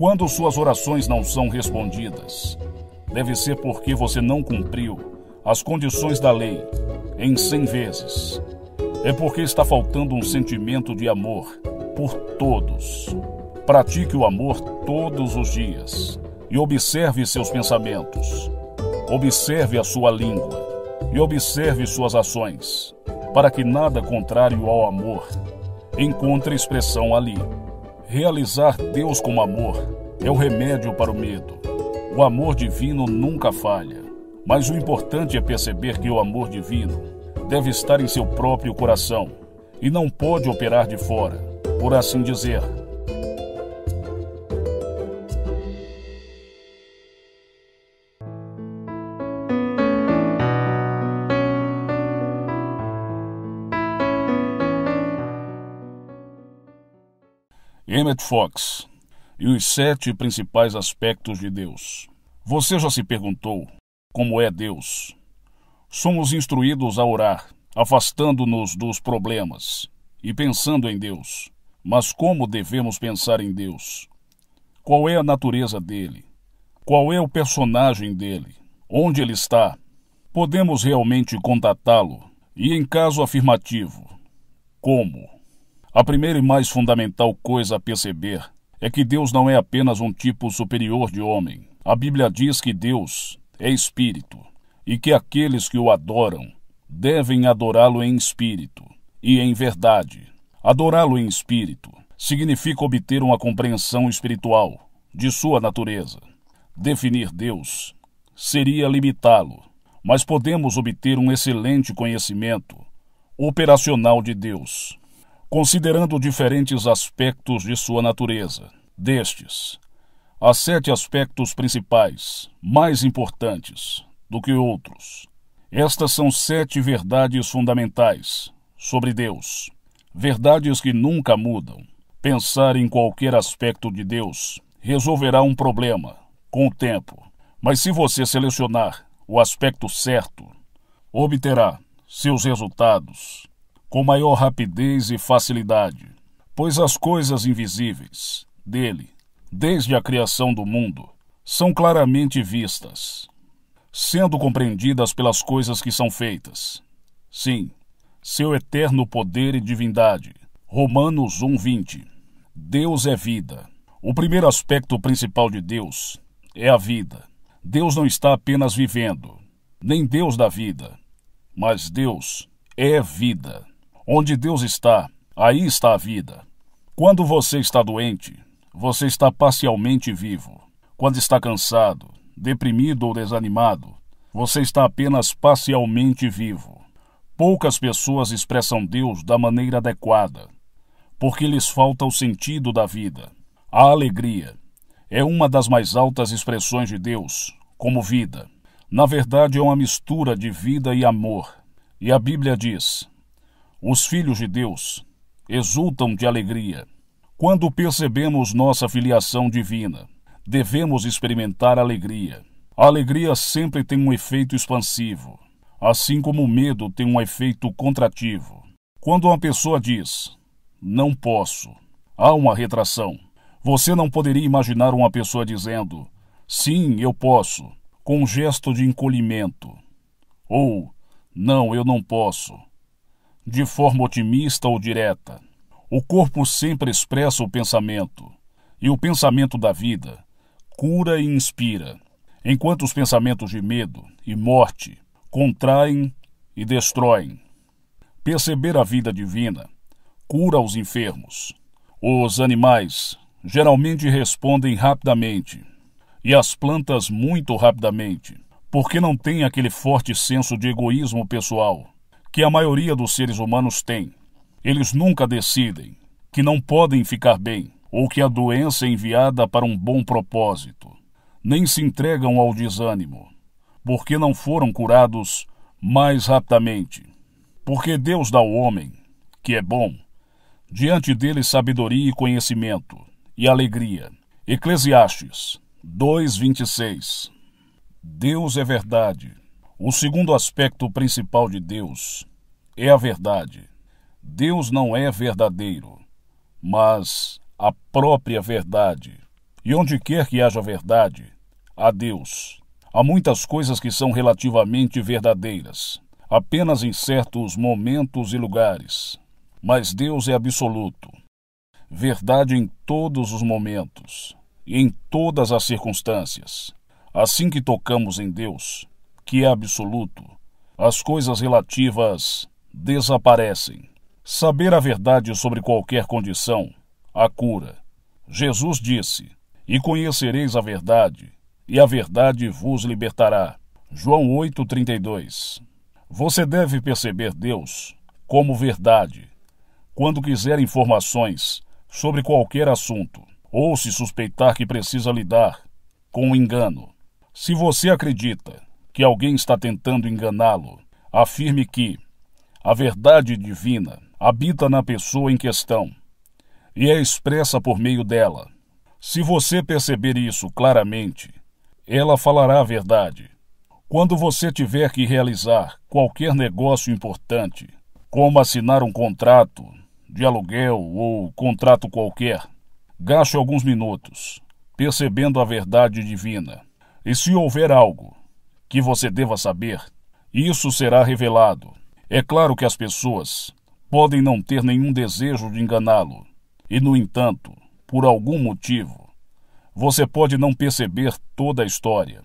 Quando suas orações não são respondidas, deve ser porque você não cumpriu as condições da lei em cem vezes. É porque está faltando um sentimento de amor por todos. Pratique o amor todos os dias e observe seus pensamentos. Observe a sua língua e observe suas ações, para que nada contrário ao amor encontre expressão ali. Realizar Deus como amor é o remédio para o medo. O amor divino nunca falha, mas o importante é perceber que o amor divino deve estar em seu próprio coração e não pode operar de fora, por assim dizer. Janet Fox e os sete principais aspectos de Deus. Você já se perguntou como é Deus? Somos instruídos a orar, afastando-nos dos problemas e pensando em Deus. Mas como devemos pensar em Deus? Qual é a natureza dele? Qual é o personagem dele? Onde ele está? Podemos realmente contatá-lo? E em caso afirmativo, como? A primeira e mais fundamental coisa a perceber é que Deus não é apenas um tipo superior de homem. A Bíblia diz que Deus é espírito e que aqueles que o adoram devem adorá-lo em espírito e em verdade. Adorá-lo em espírito significa obter uma compreensão espiritual de sua natureza. Definir Deus seria limitá-lo, mas podemos obter um excelente conhecimento operacional de Deus considerando diferentes aspectos de sua natureza. Destes, há sete aspectos principais, mais importantes do que outros. Estas são sete verdades fundamentais sobre Deus, verdades que nunca mudam. Pensar em qualquer aspecto de Deus resolverá um problema com o tempo, mas se você selecionar o aspecto certo, obterá seus resultados com maior rapidez e facilidade, pois as coisas invisíveis dele, desde a criação do mundo, são claramente vistas, sendo compreendidas pelas coisas que são feitas. Sim, seu eterno poder e divindade. Romanos 1:20. Deus é vida. O primeiro aspecto principal de Deus é a vida. Deus não está apenas vivendo, nem Deus da vida, mas Deus é vida. Onde Deus está, aí está a vida. Quando você está doente, você está parcialmente vivo. Quando está cansado, deprimido ou desanimado, você está apenas parcialmente vivo. Poucas pessoas expressam Deus da maneira adequada, porque lhes falta o sentido da vida. A alegria é uma das mais altas expressões de Deus, como vida. Na verdade, é uma mistura de vida e amor. E a Bíblia diz: os filhos de Deus exultam de alegria. Quando percebemos nossa filiação divina, devemos experimentar alegria. A alegria sempre tem um efeito expansivo, assim como o medo tem um efeito contrativo. Quando uma pessoa diz, não posso, há uma retração. Você não poderia imaginar uma pessoa dizendo, sim, eu posso, com um gesto de encolhimento. Ou, não, eu não posso, de forma otimista ou direta. O corpo sempre expressa o pensamento, e o pensamento da vida cura e inspira, enquanto os pensamentos de medo e morte contraem e destroem. Perceber a vida divina cura os enfermos. Os animais geralmente respondem rapidamente, e as plantas muito rapidamente, porque não têm aquele forte senso de egoísmo pessoal que a maioria dos seres humanos tem. Eles nunca decidem que não podem ficar bem ou que a doença é enviada para um bom propósito. Nem se entregam ao desânimo, porque não foram curados mais rapidamente. Porque Deus dá ao homem, que é bom, diante dele sabedoria e conhecimento, e alegria. Eclesiastes 2,26 Deus é verdade, o segundo aspecto principal de Deus é a verdade. Deus não é verdadeiro, mas a própria verdade. E onde quer que haja verdade, há Deus. Há muitas coisas que são relativamente verdadeiras, apenas em certos momentos e lugares. Mas Deus é absoluto. Verdade em todos os momentos e em todas as circunstâncias. Assim que tocamos em Deus, que é absoluto. As coisas relativas desaparecem. Saber a verdade sobre qualquer condição, a cura. Jesus disse: E conhecereis a verdade, e a verdade vos libertará. João 8,32 Você deve perceber Deus como verdade quando quiser informações sobre qualquer assunto ou se suspeitar que precisa lidar com um engano. Se você acredita que alguém está tentando enganá-lo. Afirme que a verdade divina habita na pessoa em questão e é expressa por meio dela. Se você perceber isso claramente, ela falará a verdade. Quando você tiver que realizar qualquer negócio importante, como assinar um contrato de aluguel ou contrato qualquer, gaste alguns minutos percebendo a verdade divina. E se houver algo que você deva saber, isso será revelado. É claro que as pessoas podem não ter nenhum desejo de enganá-lo, e, no entanto, por algum motivo, você pode não perceber toda a história.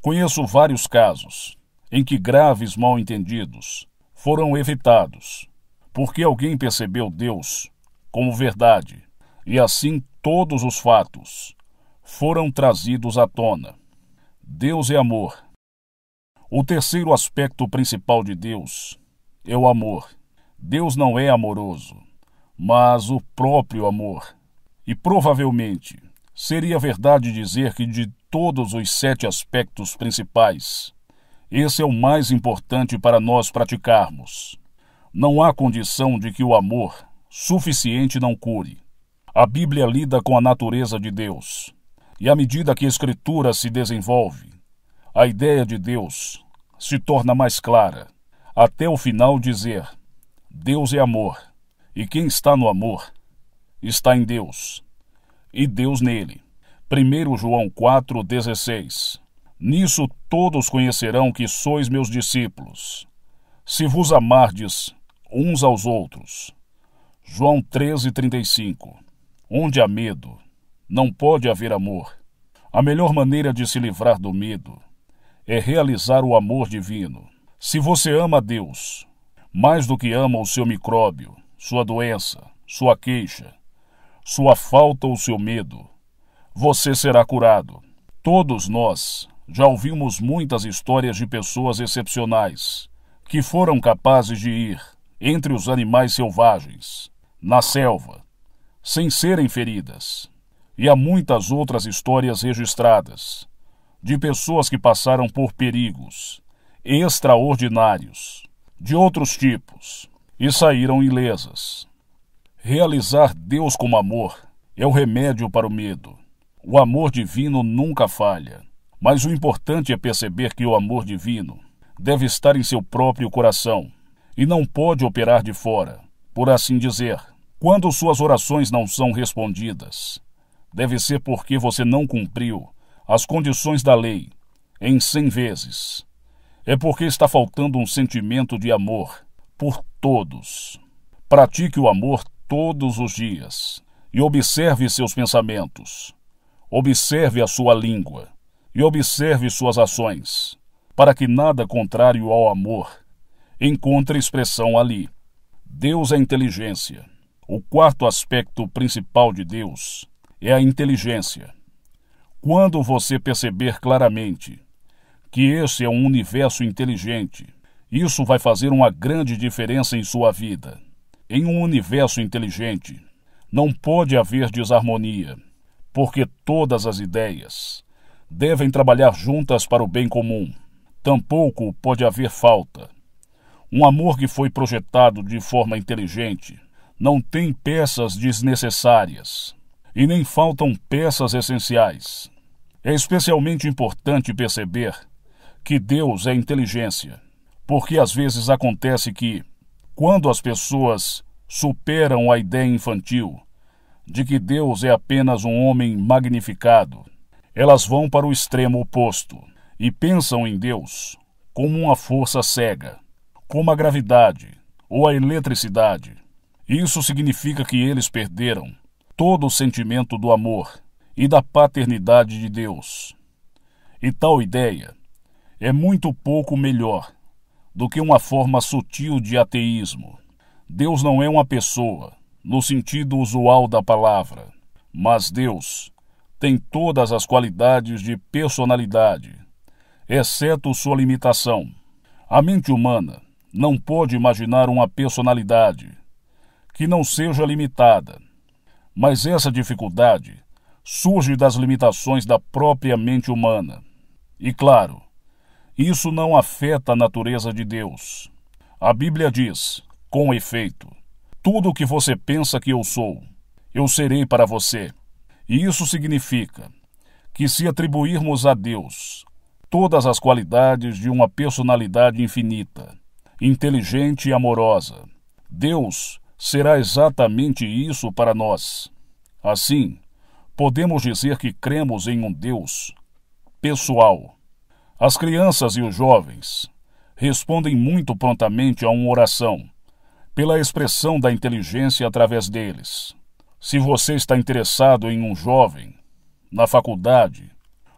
Conheço vários casos em que graves mal-entendidos foram evitados, porque alguém percebeu Deus como verdade, e assim todos os fatos foram trazidos à tona. Deus é amor o terceiro aspecto principal de Deus é o amor. Deus não é amoroso, mas o próprio amor. E provavelmente seria verdade dizer que de todos os sete aspectos principais, esse é o mais importante para nós praticarmos. Não há condição de que o amor suficiente não cure. A Bíblia lida com a natureza de Deus. E à medida que a Escritura se desenvolve, a ideia de Deus se torna mais clara, até o final dizer: Deus é amor, e quem está no amor está em Deus, e Deus nele. 1 João 4,16 Nisso todos conhecerão que sois meus discípulos, se vos amardes uns aos outros. João 13,35 Onde há medo, não pode haver amor. A melhor maneira de se livrar do medo é realizar o amor divino. Se você ama Deus, mais do que ama o seu micróbio, sua doença, sua queixa, sua falta ou seu medo, você será curado. Todos nós já ouvimos muitas histórias de pessoas excepcionais que foram capazes de ir entre os animais selvagens, na selva, sem serem feridas. E há muitas outras histórias registradas de pessoas que passaram por perigos extraordinários de outros tipos e saíram ilesas. Realizar Deus como amor é o remédio para o medo. O amor divino nunca falha, mas o importante é perceber que o amor divino deve estar em seu próprio coração e não pode operar de fora, por assim dizer. Quando suas orações não são respondidas, deve ser porque você não cumpriu as condições da lei em cem vezes, é porque está faltando um sentimento de amor por todos. Pratique o amor todos os dias e observe seus pensamentos, observe a sua língua e observe suas ações, para que nada contrário ao amor encontre expressão ali. Deus é inteligência. O quarto aspecto principal de Deus é a inteligência. Quando você perceber claramente que esse é um universo inteligente, isso vai fazer uma grande diferença em sua vida. Em um universo inteligente, não pode haver desarmonia, porque todas as ideias devem trabalhar juntas para o bem comum. Tampouco pode haver falta. Um amor que foi projetado de forma inteligente não tem peças desnecessárias e nem faltam peças essenciais. É especialmente importante perceber que Deus é inteligência, porque às vezes acontece que, quando as pessoas superam a ideia infantil de que Deus é apenas um homem magnificado, elas vão para o extremo oposto e pensam em Deus como uma força cega, como a gravidade ou a eletricidade. Isso significa que eles perderam todo o sentimento do amor e da paternidade de Deus. E tal ideia é muito pouco melhor do que uma forma sutil de ateísmo. Deus não é uma pessoa, no sentido usual da palavra, mas Deus tem todas as qualidades de personalidade, exceto sua limitação. A mente humana não pode imaginar uma personalidade que não seja limitada mas essa dificuldade surge das limitações da própria mente humana. E claro, isso não afeta a natureza de Deus. A Bíblia diz, com efeito, tudo o que você pensa que eu sou, eu serei para você. E isso significa que, se atribuirmos a Deus todas as qualidades de uma personalidade infinita, inteligente e amorosa, Deus será exatamente isso para nós. Assim, podemos dizer que cremos em um Deus pessoal. As crianças e os jovens respondem muito prontamente a uma oração, pela expressão da inteligência através deles. Se você está interessado em um jovem, na faculdade,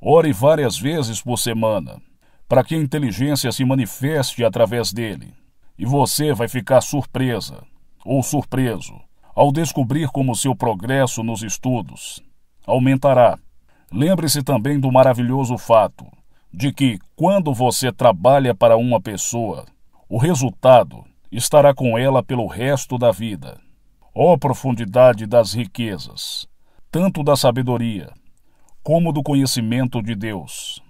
ore várias vezes por semana, para que a inteligência se manifeste através dele, e você vai ficar surpresa ou surpreso ao descobrir como seu progresso nos estudos aumentará. Lembre-se também do maravilhoso fato de que, quando você trabalha para uma pessoa, o resultado estará com ela pelo resto da vida. Ó oh, profundidade das riquezas, tanto da sabedoria como do conhecimento de Deus.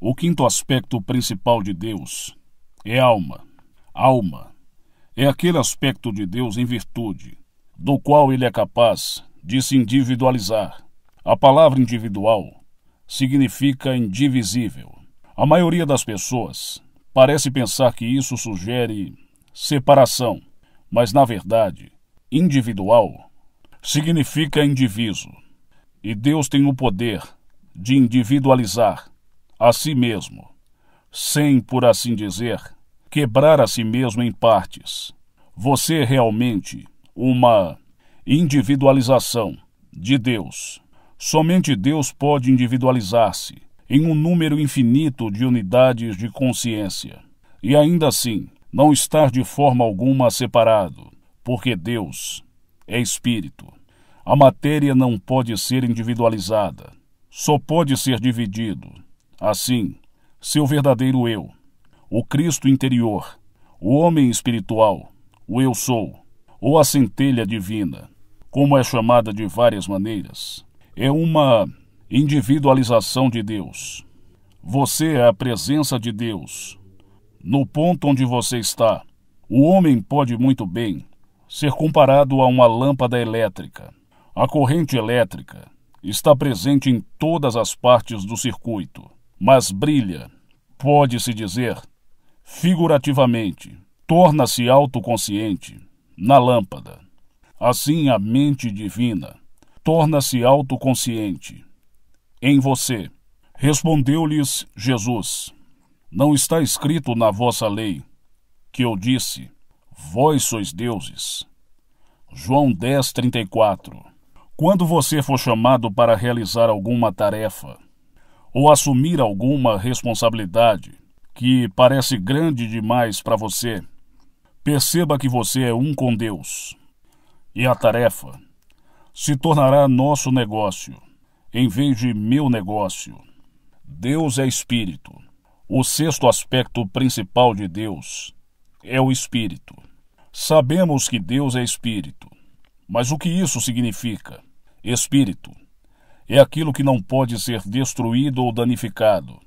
O quinto aspecto principal de Deus é alma. Alma é aquele aspecto de Deus em virtude, do qual ele é capaz de se individualizar. A palavra individual significa indivisível. A maioria das pessoas parece pensar que isso sugere separação, mas na verdade, individual significa indiviso. E Deus tem o poder de individualizar a si mesmo, sem, por assim dizer, quebrar a si mesmo em partes. Você é realmente uma individualização de Deus. Somente Deus pode individualizar-se em um número infinito de unidades de consciência. E ainda assim, não estar de forma alguma separado, porque Deus é espírito. A matéria não pode ser individualizada, só pode ser dividido. Assim, seu verdadeiro eu o Cristo interior, o homem espiritual, o Eu Sou, ou a centelha divina, como é chamada de várias maneiras, é uma individualização de Deus. Você é a presença de Deus. No ponto onde você está, o homem pode muito bem ser comparado a uma lâmpada elétrica. A corrente elétrica está presente em todas as partes do circuito, mas brilha, pode-se dizer, figurativamente, torna-se autoconsciente na lâmpada. Assim, a mente divina torna-se autoconsciente em você. Respondeu-lhes Jesus: Não está escrito na vossa lei que eu disse: Vós sois deuses. João 10, 34. Quando você for chamado para realizar alguma tarefa ou assumir alguma responsabilidade, que parece grande demais para você, perceba que você é um com Deus. E a tarefa se tornará nosso negócio, em vez de meu negócio. Deus é Espírito. O sexto aspecto principal de Deus é o Espírito. Sabemos que Deus é Espírito, mas o que isso significa? Espírito é aquilo que não pode ser destruído ou danificado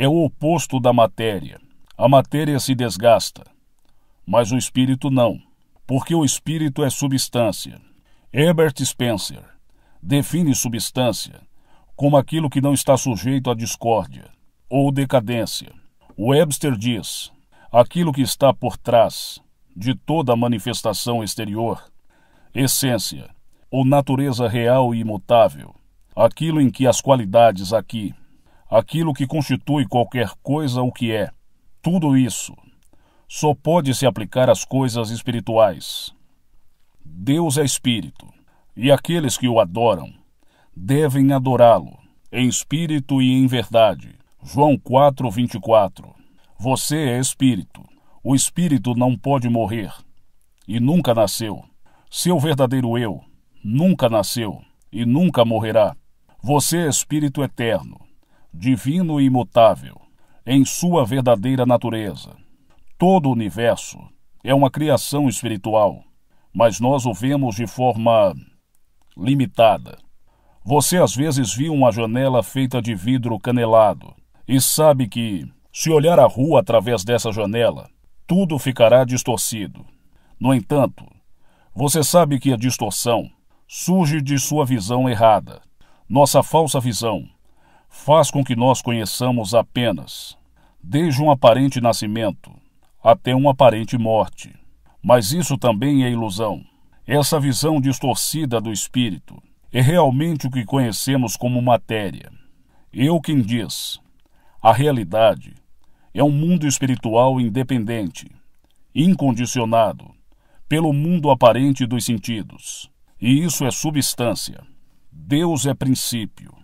é o oposto da matéria. A matéria se desgasta, mas o espírito não, porque o espírito é substância. Herbert Spencer define substância como aquilo que não está sujeito à discórdia ou decadência. Webster diz: aquilo que está por trás de toda manifestação exterior, essência ou natureza real e imutável, aquilo em que as qualidades aqui aquilo que constitui qualquer coisa o que é. Tudo isso só pode se aplicar às coisas espirituais. Deus é espírito, e aqueles que o adoram devem adorá-lo em espírito e em verdade. João 4:24. Você é espírito. O espírito não pode morrer e nunca nasceu. Seu verdadeiro eu nunca nasceu e nunca morrerá. Você é espírito eterno divino e imutável, em sua verdadeira natureza. Todo o universo é uma criação espiritual, mas nós o vemos de forma limitada. Você às vezes viu uma janela feita de vidro canelado e sabe que, se olhar a rua através dessa janela, tudo ficará distorcido. No entanto, você sabe que a distorção surge de sua visão errada, nossa falsa visão, faz com que nós conheçamos apenas, desde um aparente nascimento até uma aparente morte. Mas isso também é ilusão. Essa visão distorcida do espírito é realmente o que conhecemos como matéria. Eu quem diz, a realidade é um mundo espiritual independente, incondicionado pelo mundo aparente dos sentidos. E isso é substância. Deus é princípio.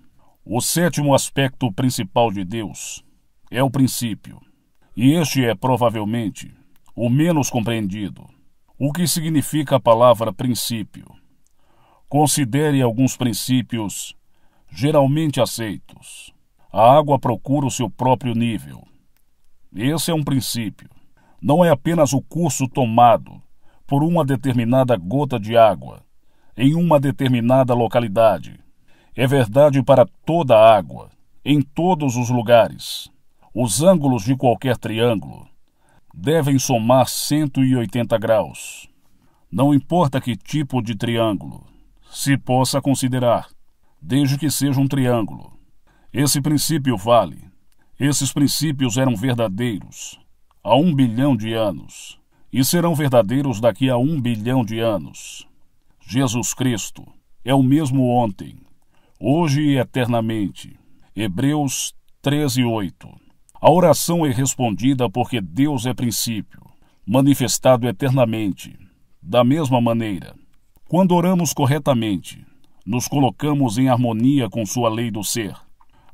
O sétimo aspecto principal de Deus é o princípio, e este é provavelmente o menos compreendido. O que significa a palavra princípio? Considere alguns princípios geralmente aceitos. A água procura o seu próprio nível. Esse é um princípio. Não é apenas o curso tomado por uma determinada gota de água em uma determinada localidade é verdade para toda a água, em todos os lugares. Os ângulos de qualquer triângulo devem somar 180 graus. Não importa que tipo de triângulo se possa considerar, desde que seja um triângulo. Esse princípio vale. Esses princípios eram verdadeiros há um bilhão de anos e serão verdadeiros daqui a um bilhão de anos. Jesus Cristo é o mesmo ontem, hoje e eternamente. Hebreus 8. A oração é respondida porque Deus é princípio, manifestado eternamente. Da mesma maneira, quando oramos corretamente, nos colocamos em harmonia com sua lei do ser.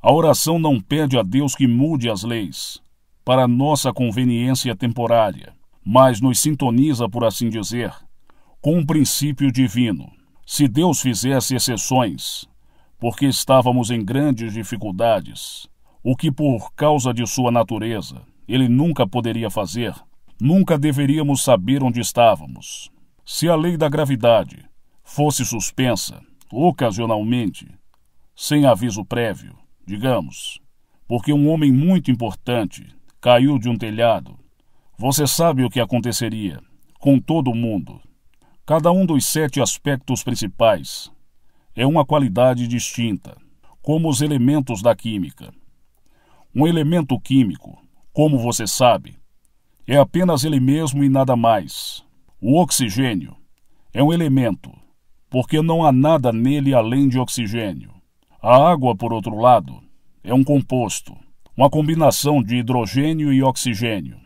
A oração não pede a Deus que mude as leis para nossa conveniência temporária, mas nos sintoniza, por assim dizer, com um princípio divino. Se Deus fizesse exceções, porque estávamos em grandes dificuldades, o que por causa de sua natureza ele nunca poderia fazer, nunca deveríamos saber onde estávamos. Se a lei da gravidade fosse suspensa, ocasionalmente, sem aviso prévio, digamos, porque um homem muito importante caiu de um telhado, você sabe o que aconteceria com todo o mundo. Cada um dos sete aspectos principais é uma qualidade distinta, como os elementos da química. Um elemento químico, como você sabe, é apenas ele mesmo e nada mais. O oxigênio é um elemento, porque não há nada nele além de oxigênio. A água, por outro lado, é um composto, uma combinação de hidrogênio e oxigênio.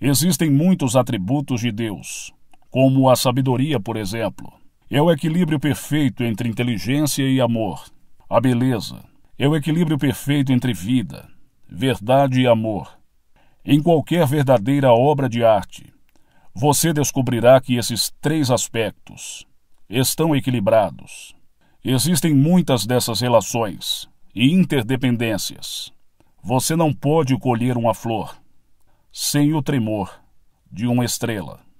Existem muitos atributos de Deus, como a sabedoria, por exemplo. É o equilíbrio perfeito entre inteligência e amor. A beleza. É o equilíbrio perfeito entre vida, verdade e amor. Em qualquer verdadeira obra de arte, você descobrirá que esses três aspectos estão equilibrados. Existem muitas dessas relações e interdependências. Você não pode colher uma flor sem o tremor de uma estrela.